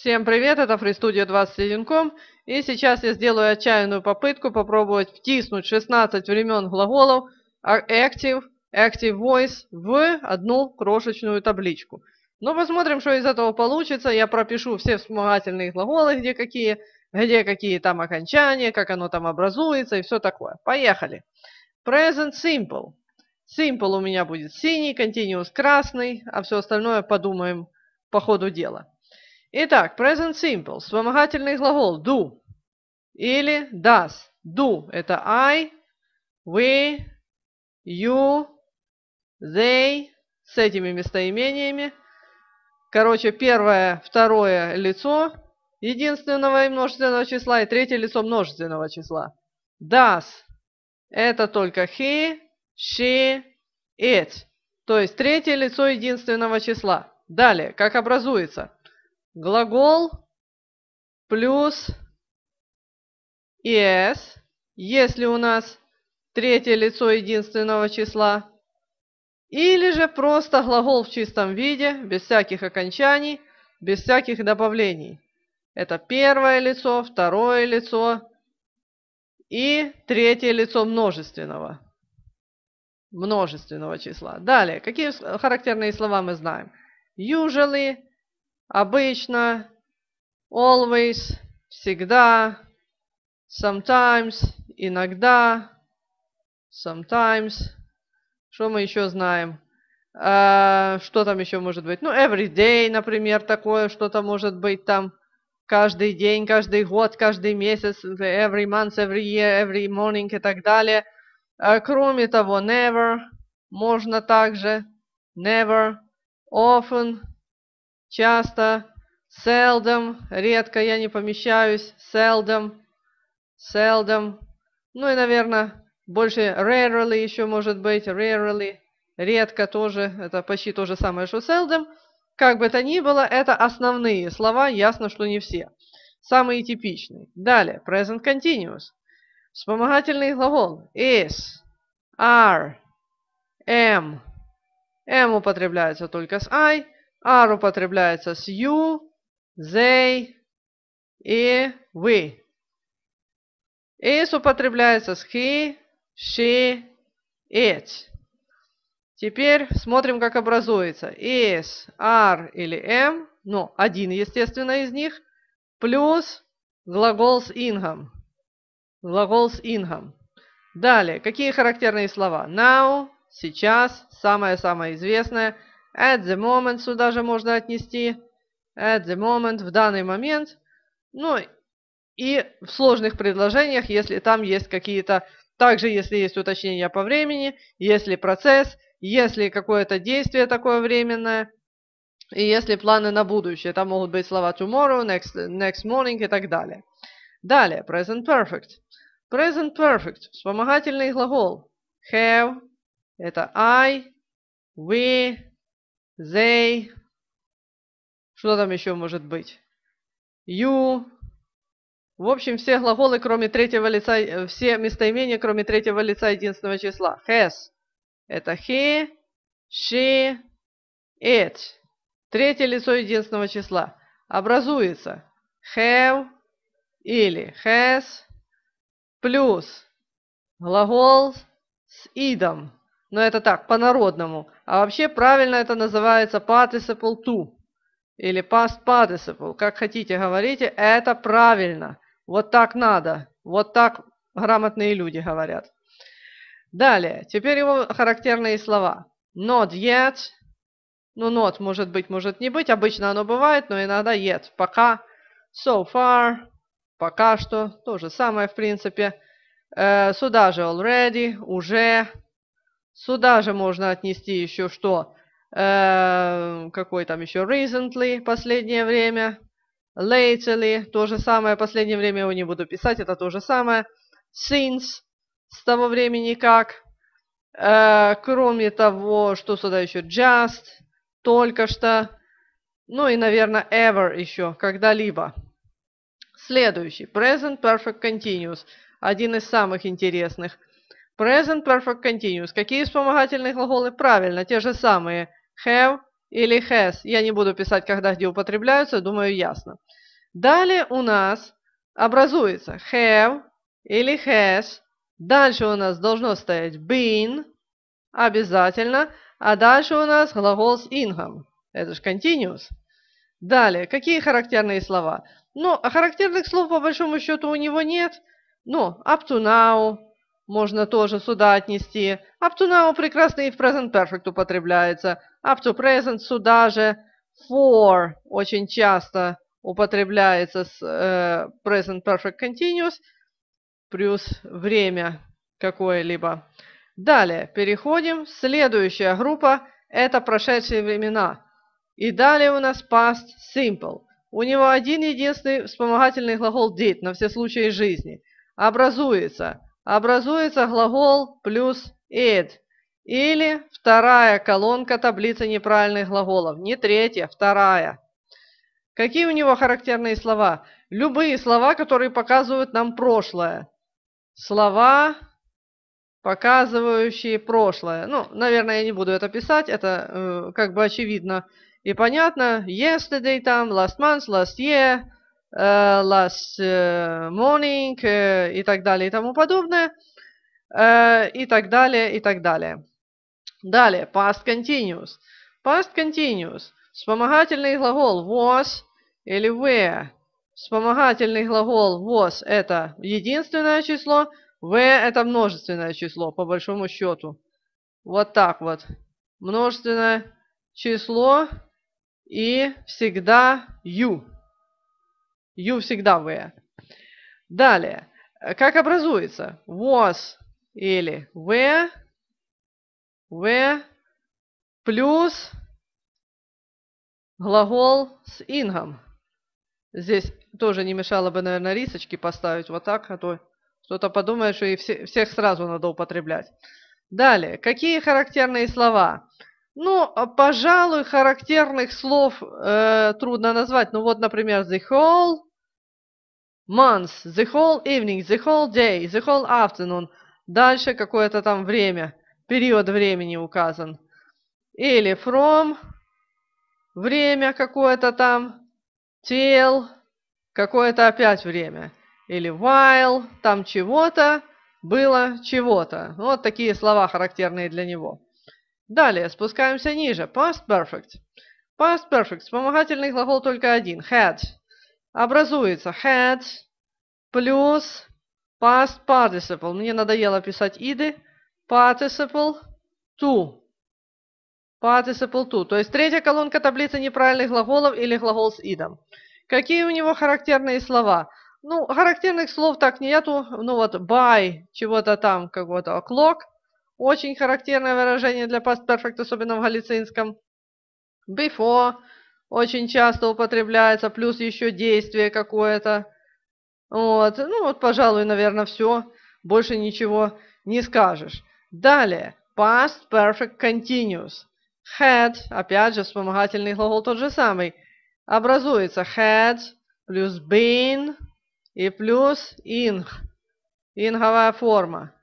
Всем привет, это FreeStudio 21.com и сейчас я сделаю отчаянную попытку попробовать втиснуть 16 времен глаголов а, Active, Active Voice в одну крошечную табличку. Но посмотрим, что из этого получится. Я пропишу все вспомогательные глаголы, где какие, где какие там окончания, как оно там образуется и все такое. Поехали. Present Simple. Simple у меня будет синий, Continuous красный, а все остальное подумаем по ходу дела. Итак, present simple, вспомогательный глагол do или does. Do – это I, we, you, they с этими местоимениями. Короче, первое, второе лицо единственного и множественного числа, и третье лицо множественного числа. Does – это только he, she, it. То есть третье лицо единственного числа. Далее, как образуется – глагол плюс es, если у нас третье лицо единственного числа, или же просто глагол в чистом виде, без всяких окончаний, без всяких добавлений. Это первое лицо, второе лицо и третье лицо множественного. Множественного числа. Далее, какие характерные слова мы знаем? Usually, обычно, always, всегда, sometimes, иногда, sometimes. Что мы еще знаем? А, что там еще может быть? Ну, every day, например, такое что-то может быть там. Каждый день, каждый год, каждый месяц, every month, every year, every morning и так далее. А, кроме того, never можно также. Never, often, часто, seldom, редко я не помещаюсь, seldom, seldom. Ну и, наверное, больше rarely еще может быть, rarely, редко тоже, это почти то же самое, что seldom. Как бы то ни было, это основные слова, ясно, что не все. Самые типичные. Далее, present continuous. Вспомогательный глагол is, are, am. Am употребляется только с I. Are употребляется с you, they и we. Is употребляется с he, she, it. Теперь смотрим, как образуется. Is, are или am, ну, один, естественно, из них, плюс глагол с ingом. Глагол с ingом. Далее, какие характерные слова? Now, сейчас, самое-самое известное – At the moment сюда же можно отнести. At the moment, в данный момент. Ну, и в сложных предложениях, если там есть какие-то... Также, если есть уточнения по времени, если процесс, если какое-то действие такое временное, и если планы на будущее. Там могут быть слова tomorrow, next, next morning и так далее. Далее, present perfect. Present perfect – вспомогательный глагол. Have – это I, we, They. Что там еще может быть? You. В общем, все глаголы, кроме третьего лица, э, все местоимения, кроме третьего лица единственного числа. Has. Это he, she, it. Третье лицо единственного числа. Образуется have или has плюс глагол с идом. Но это так, по-народному. А вообще правильно это называется participle to. Или past participle. Как хотите, говорите. Это правильно. Вот так надо. Вот так грамотные люди говорят. Далее. Теперь его характерные слова. Not yet. Ну, not может быть, может не быть. Обычно оно бывает, но иногда yet. Пока. So far. Пока что. То же самое, в принципе. Э, сюда же already. Уже. Сюда же можно отнести еще что? Э, какой там еще? Recently, последнее время. Lately, то же самое. Последнее время его не буду писать, это то же самое. Since, с того времени как. Э, кроме того, что сюда еще? Just, только что. Ну и, наверное, ever еще, когда-либо. Следующий. Present Perfect Continuous. Один из самых интересных. Present Perfect Continuous. Какие вспомогательные глаголы? Правильно, те же самые. Have или has. Я не буду писать, когда где употребляются, думаю, ясно. Далее у нас образуется have или has. Дальше у нас должно стоять been, обязательно. А дальше у нас глагол с ингом. Это же continuous. Далее, какие характерные слова? Ну, а характерных слов по большому счету у него нет. Ну, up to now, можно тоже сюда отнести. Up to now прекрасно и в present perfect употребляется. Up to present сюда же. For очень часто употребляется с э, present perfect continuous плюс время какое-либо. Далее переходим. Следующая группа – это прошедшие времена. И далее у нас past simple. У него один единственный вспомогательный глагол did на все случаи жизни. Образуется – образуется глагол плюс it. Или вторая колонка таблицы неправильных глаголов. Не третья, вторая. Какие у него характерные слова? Любые слова, которые показывают нам прошлое. Слова, показывающие прошлое. Ну, наверное, я не буду это писать, это э, как бы очевидно и понятно. Yesterday там, last month, last year – Э, last э, morning э, и так далее и тому подобное. И так далее, и так далее. Далее, past continuous. Past continuous. Вспомогательный глагол was или were. Вспомогательный глагол was – это единственное число, were – это множественное число, по большому счету. Вот так вот. Множественное число и всегда you. You всегда were. Далее. Как образуется? Was или were, were плюс глагол с ингом. Здесь тоже не мешало бы, наверное, рисочки поставить вот так, а то кто-то подумает, что и все, всех сразу надо употреблять. Далее. Какие характерные слова? Ну, а, пожалуй, характерных слов э, трудно назвать. Ну вот, например, the whole month, the whole evening, the whole day, the whole afternoon. Дальше какое-то там время, период времени указан. Или from, время какое-то там, till, какое-то опять время. Или while, там чего-то, было чего-то. Вот такие слова характерные для него. Далее спускаемся ниже. Past perfect. Past perfect. Вспомогательный глагол только один. Had. Образуется had плюс past participle. Мне надоело писать иды. Participle to. Participle to. То есть третья колонка таблицы неправильных глаголов или глагол с идом. Какие у него характерные слова? Ну, характерных слов так нету. Ну вот by, чего-то там, какого-то Clock. Очень характерное выражение для past perfect, особенно в галицинском. Before очень часто употребляется, плюс еще действие какое-то. Вот, ну вот, пожалуй, наверное, все. Больше ничего не скажешь. Далее, past perfect continuous. Had, опять же, вспомогательный глагол тот же самый. Образуется had плюс been и плюс ing. Инговая форма.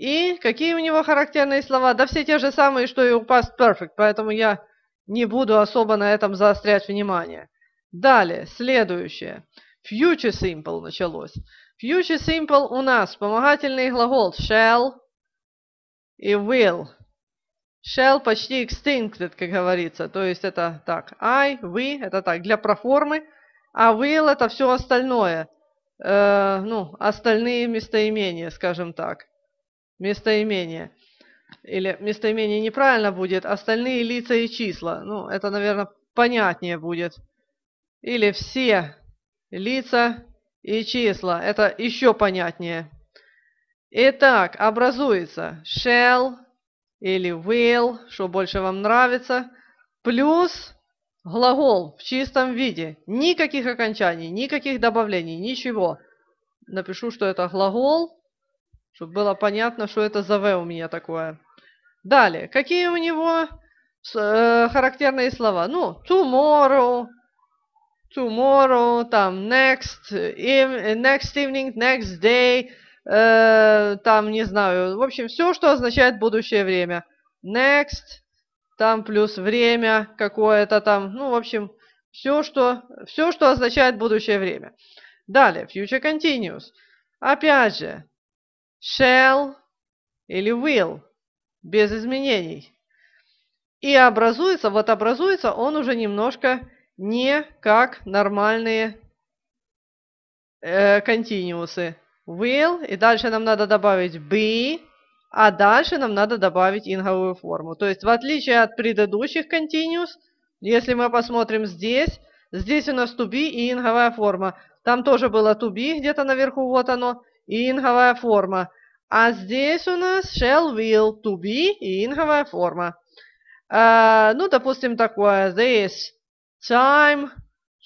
И какие у него характерные слова? Да все те же самые, что и у Past Perfect, поэтому я не буду особо на этом заострять внимание. Далее, следующее. Future Simple началось. Future Simple у нас вспомогательный глагол shall и will. Shall почти extincted, как говорится. То есть это так. I, we, это так, для проформы. А will это все остальное. Э, ну, остальные местоимения, скажем так местоимение. Или местоимение неправильно будет, остальные лица и числа. Ну, это, наверное, понятнее будет. Или все лица и числа. Это еще понятнее. Итак, образуется shall или will, что больше вам нравится, плюс глагол в чистом виде. Никаких окончаний, никаких добавлений, ничего. Напишу, что это глагол чтобы было понятно, что это за V у меня такое. Далее. Какие у него э, характерные слова? Ну, tomorrow, tomorrow, там, next, next evening, next day, э, там, не знаю. В общем, все, что означает будущее время. Next, там плюс время какое-то там. Ну, в общем, все, что, все, что означает будущее время. Далее, future continuous. Опять же, shall или will, без изменений. И образуется, вот образуется он уже немножко не как нормальные э, Will, и дальше нам надо добавить be, а дальше нам надо добавить инговую форму. То есть в отличие от предыдущих continuous, если мы посмотрим здесь, здесь у нас to be и инговая форма. Там тоже было to be где-то наверху, вот оно инговая форма. А здесь у нас shall, will, to be и инговая форма. А, ну, допустим, такое. This time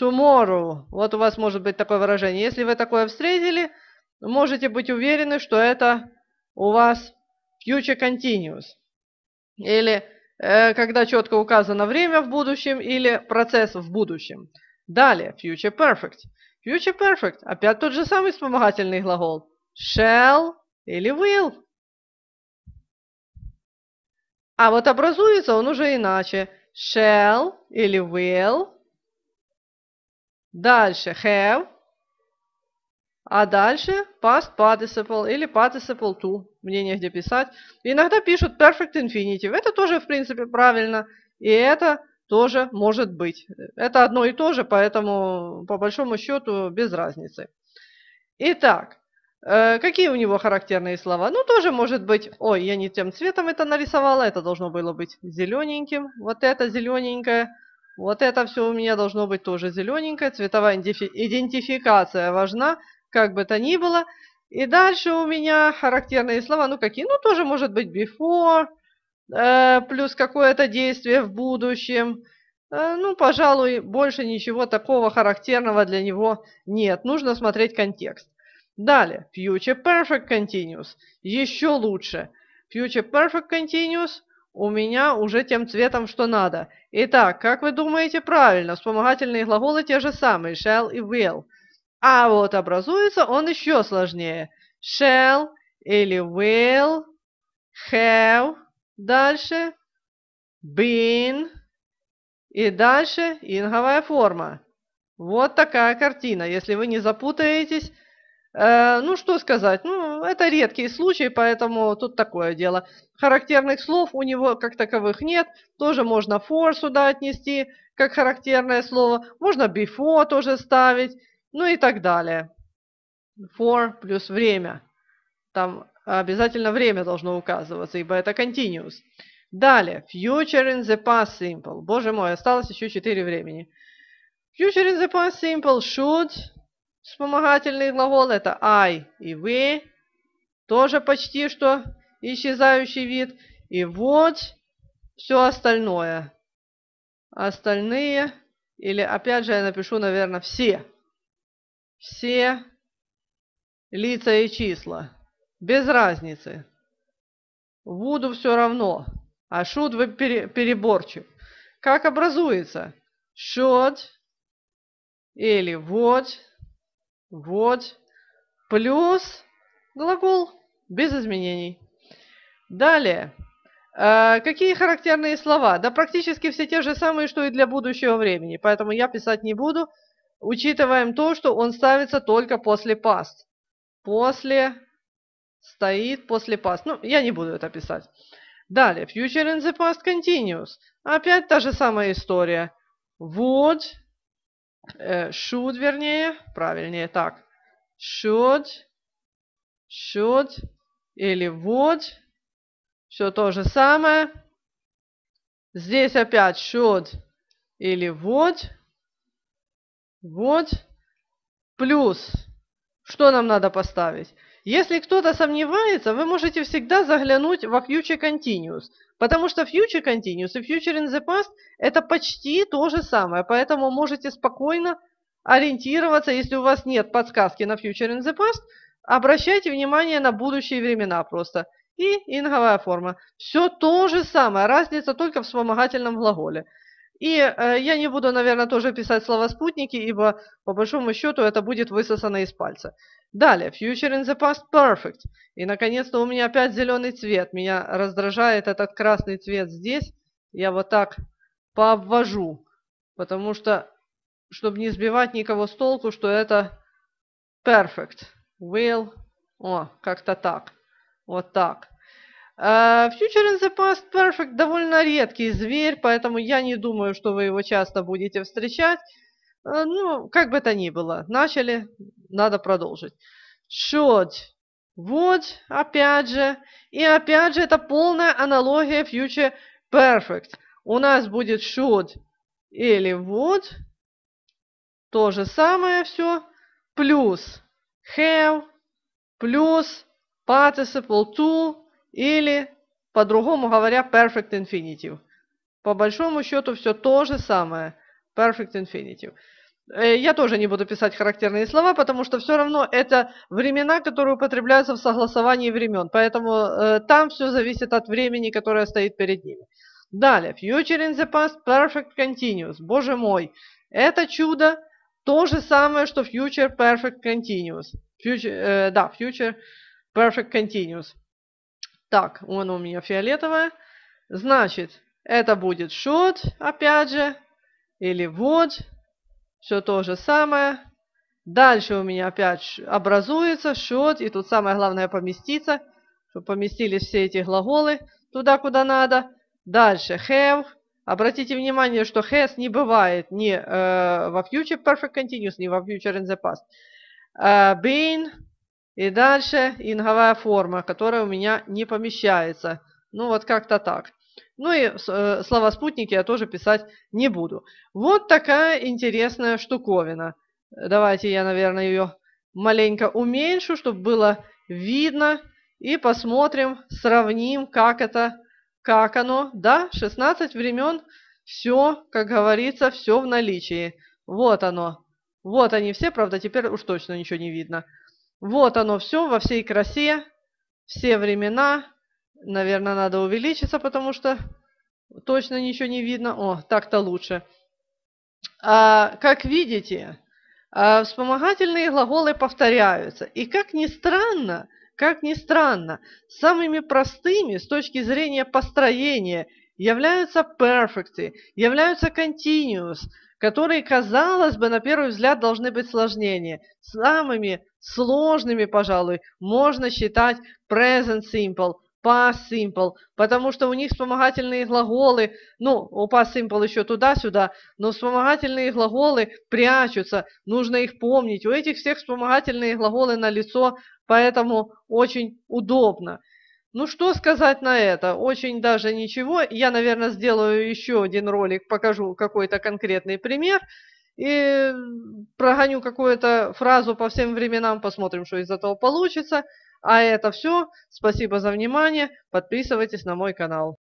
tomorrow. Вот у вас может быть такое выражение. Если вы такое встретили, можете быть уверены, что это у вас future continuous. Или э, когда четко указано время в будущем или процесс в будущем. Далее, future perfect. Future Perfect. Опять тот же самый вспомогательный глагол. Shall или will. А вот образуется он уже иначе. Shall или will. Дальше have. А дальше past participle или participle to. Мне негде писать. Иногда пишут perfect infinitive. Это тоже, в принципе, правильно. И это тоже может быть. Это одно и то же, поэтому по большому счету без разницы. Итак, э, Какие у него характерные слова? Ну, тоже может быть, ой, я не тем цветом это нарисовала, это должно было быть зелененьким, вот это зелененькое, вот это все у меня должно быть тоже зелененькое, цветовая идентификация важна, как бы то ни было. И дальше у меня характерные слова, ну какие? Ну, тоже может быть before, Э, плюс какое-то действие в будущем. Э, ну, пожалуй, больше ничего такого характерного для него нет. Нужно смотреть контекст. Далее, Future Perfect Continuous. Еще лучше. Future Perfect Continuous у меня уже тем цветом, что надо. Итак, как вы думаете, правильно, вспомогательные глаголы те же самые, shall и will. А вот образуется он еще сложнее. Shall или will have дальше been и дальше инговая форма. Вот такая картина, если вы не запутаетесь. Э, ну, что сказать, ну, это редкий случай, поэтому тут такое дело. Характерных слов у него как таковых нет, тоже можно for сюда отнести, как характерное слово, можно before тоже ставить, ну и так далее. For плюс время. Там обязательно время должно указываться, ибо это continuous. Далее, future in the past simple. Боже мой, осталось еще 4 времени. Future in the past simple should, вспомогательный глагол, это I и we, тоже почти что исчезающий вид. И вот все остальное. Остальные, или опять же я напишу, наверное, все. Все лица и числа. Без разницы. Вуду все равно, а шут вы пере переборчив. Как образуется? Счет или вот, вот, плюс глагол без изменений. Далее. Э, какие характерные слова? Да практически все те же самые, что и для будущего времени, поэтому я писать не буду. Учитываем то, что он ставится только после past. После стоит после past. Ну, я не буду это писать. Далее, future in the past continuous. Опять та же самая история. Would, э, should, вернее, правильнее так. Should, should или would. Все то же самое. Здесь опять should или would. Would. Плюс, что нам надо поставить? Если кто-то сомневается, вы можете всегда заглянуть во Future Continuous, потому что Future Continuous и Future in the Past – это почти то же самое, поэтому можете спокойно ориентироваться, если у вас нет подсказки на Future in the Past, обращайте внимание на будущие времена просто. И инговая форма. Все то же самое, разница только в вспомогательном глаголе. И э, я не буду, наверное, тоже писать слова спутники, ибо по большому счету это будет высосано из пальца. Далее, future in the past perfect. И, наконец-то, у меня опять зеленый цвет. Меня раздражает этот красный цвет здесь. Я вот так пообвожу, потому что, чтобы не сбивать никого с толку, что это perfect. Will. О, как-то так. Вот так. Фьючер а, in the Past Perfect довольно редкий зверь, поэтому я не думаю, что вы его часто будете встречать. А, ну, как бы то ни было, начали, надо продолжить. Should. Вот, опять же. И опять же, это полная аналогия Future Perfect. У нас будет should или would. То же самое все. Плюс have, плюс participle to, или, по-другому говоря, perfect infinitive. По большому счету все то же самое. Perfect infinitive. Э, я тоже не буду писать характерные слова, потому что все равно это времена, которые употребляются в согласовании времен. Поэтому э, там все зависит от времени, которое стоит перед ними. Далее. Future in the past, perfect continuous. Боже мой. Это чудо то же самое, что future perfect continuous. Future, э, да, future perfect continuous. Так, он у меня фиолетовая. Значит, это будет should, опять же, или would. Все то же самое. Дальше у меня опять образуется should, и тут самое главное поместиться, чтобы поместились все эти глаголы туда, куда надо. Дальше have. Обратите внимание, что has не бывает ни э, во future perfect continuous, ни во future in the past. Uh, been, и дальше инговая форма, которая у меня не помещается. Ну вот как-то так. Ну и э, слова спутники я тоже писать не буду. Вот такая интересная штуковина. Давайте я, наверное, ее маленько уменьшу, чтобы было видно. И посмотрим, сравним, как это, как оно. Да, 16 времен, все, как говорится, все в наличии. Вот оно. Вот они все, правда, теперь уж точно ничего не видно. Вот оно все во всей красе, все времена. Наверное, надо увеличиться, потому что точно ничего не видно. О, так-то лучше. А, как видите, а, вспомогательные глаголы повторяются. И как ни странно, как ни странно, самыми простыми с точки зрения построения являются перфекты, являются continuous, которые, казалось бы, на первый взгляд должны быть сложнее. Самыми сложными, пожалуй, можно считать present simple, past simple, потому что у них вспомогательные глаголы, ну, у past simple еще туда-сюда, но вспомогательные глаголы прячутся, нужно их помнить. У этих всех вспомогательные глаголы на лицо, поэтому очень удобно. Ну, что сказать на это? Очень даже ничего. Я, наверное, сделаю еще один ролик, покажу какой-то конкретный пример – и прогоню какую-то фразу по всем временам, посмотрим, что из этого получится. А это все. Спасибо за внимание. Подписывайтесь на мой канал.